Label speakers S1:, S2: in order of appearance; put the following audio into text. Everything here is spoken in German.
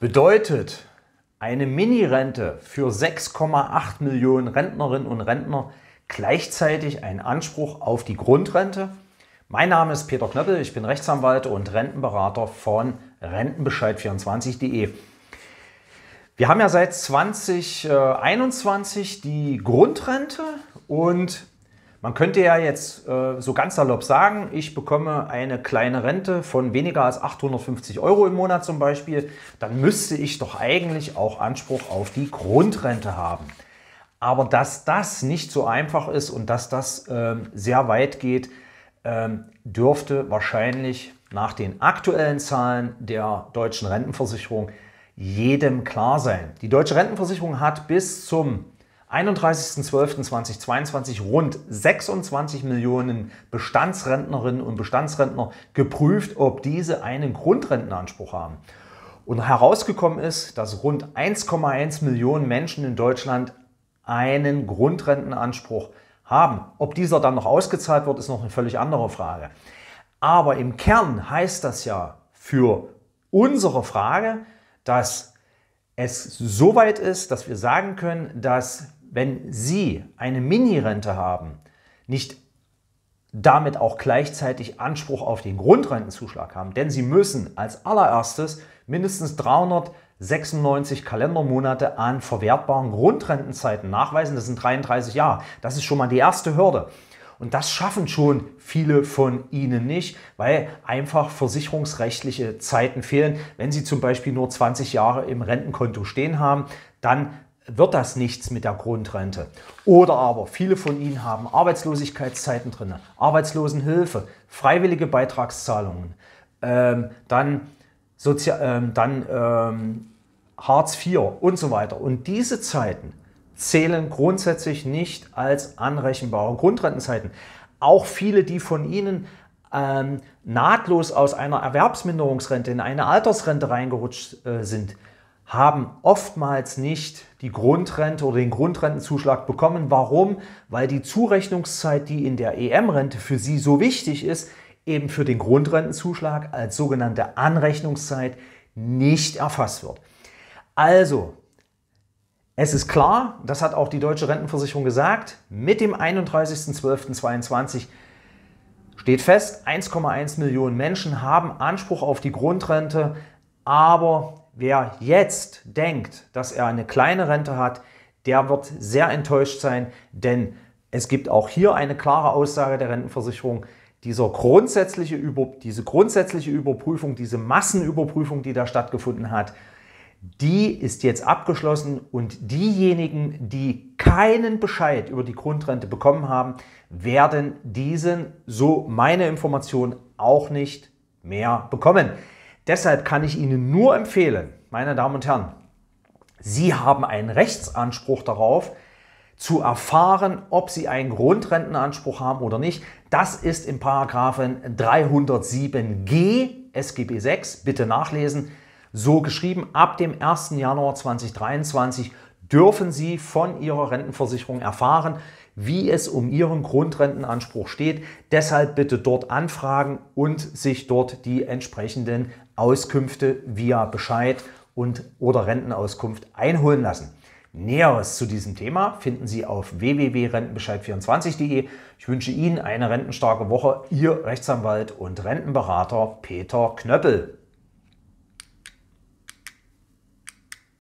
S1: Bedeutet, eine Minirente für 6,8 Millionen Rentnerinnen und Rentner gleichzeitig ein Anspruch auf die Grundrente? Mein Name ist Peter Knöppel, ich bin Rechtsanwalt und Rentenberater von Rentenbescheid24.de. Wir haben ja seit 2021 äh, die Grundrente und man könnte ja jetzt äh, so ganz salopp sagen, ich bekomme eine kleine Rente von weniger als 850 Euro im Monat zum Beispiel, dann müsste ich doch eigentlich auch Anspruch auf die Grundrente haben. Aber dass das nicht so einfach ist und dass das ähm, sehr weit geht, ähm, dürfte wahrscheinlich nach den aktuellen Zahlen der deutschen Rentenversicherung jedem klar sein. Die deutsche Rentenversicherung hat bis zum 31.12.2022 rund 26 Millionen Bestandsrentnerinnen und Bestandsrentner geprüft, ob diese einen Grundrentenanspruch haben. Und herausgekommen ist, dass rund 1,1 Millionen Menschen in Deutschland einen Grundrentenanspruch haben. Ob dieser dann noch ausgezahlt wird, ist noch eine völlig andere Frage. Aber im Kern heißt das ja für unsere Frage, dass es so weit ist, dass wir sagen können, dass wenn Sie eine Minirente haben, nicht damit auch gleichzeitig Anspruch auf den Grundrentenzuschlag haben, denn Sie müssen als allererstes mindestens 396 Kalendermonate an verwertbaren Grundrentenzeiten nachweisen. Das sind 33 Jahre. Das ist schon mal die erste Hürde. Und das schaffen schon viele von Ihnen nicht, weil einfach versicherungsrechtliche Zeiten fehlen. Wenn Sie zum Beispiel nur 20 Jahre im Rentenkonto stehen haben, dann wird das nichts mit der Grundrente. Oder aber viele von Ihnen haben Arbeitslosigkeitszeiten drin, Arbeitslosenhilfe, freiwillige Beitragszahlungen, ähm, dann, Sozi ähm, dann ähm, Hartz IV und so weiter. Und diese Zeiten zählen grundsätzlich nicht als anrechenbare Grundrentenzeiten. Auch viele, die von Ihnen ähm, nahtlos aus einer Erwerbsminderungsrente in eine Altersrente reingerutscht äh, sind, haben oftmals nicht die Grundrente oder den Grundrentenzuschlag bekommen. Warum? Weil die Zurechnungszeit, die in der EM-Rente für sie so wichtig ist, eben für den Grundrentenzuschlag als sogenannte Anrechnungszeit nicht erfasst wird. Also, es ist klar, das hat auch die deutsche Rentenversicherung gesagt, mit dem 31.12.22 steht fest, 1,1 Millionen Menschen haben Anspruch auf die Grundrente, aber Wer jetzt denkt, dass er eine kleine Rente hat, der wird sehr enttäuscht sein, denn es gibt auch hier eine klare Aussage der Rentenversicherung. Dieser grundsätzliche Über, diese grundsätzliche Überprüfung, diese Massenüberprüfung, die da stattgefunden hat, die ist jetzt abgeschlossen und diejenigen, die keinen Bescheid über die Grundrente bekommen haben, werden diesen, so meine Information, auch nicht mehr bekommen. Deshalb kann ich Ihnen nur empfehlen, meine Damen und Herren, Sie haben einen Rechtsanspruch darauf, zu erfahren, ob Sie einen Grundrentenanspruch haben oder nicht. Das ist in Paragraphen 307g SGB 6, bitte nachlesen, so geschrieben, ab dem 1. Januar 2023 dürfen Sie von Ihrer Rentenversicherung erfahren, wie es um Ihren Grundrentenanspruch steht. Deshalb bitte dort anfragen und sich dort die entsprechenden Auskünfte via Bescheid und oder Rentenauskunft einholen lassen. Näheres zu diesem Thema finden Sie auf www.rentenbescheid24.de. Ich wünsche Ihnen eine rentenstarke Woche. Ihr Rechtsanwalt und Rentenberater Peter Knöppel.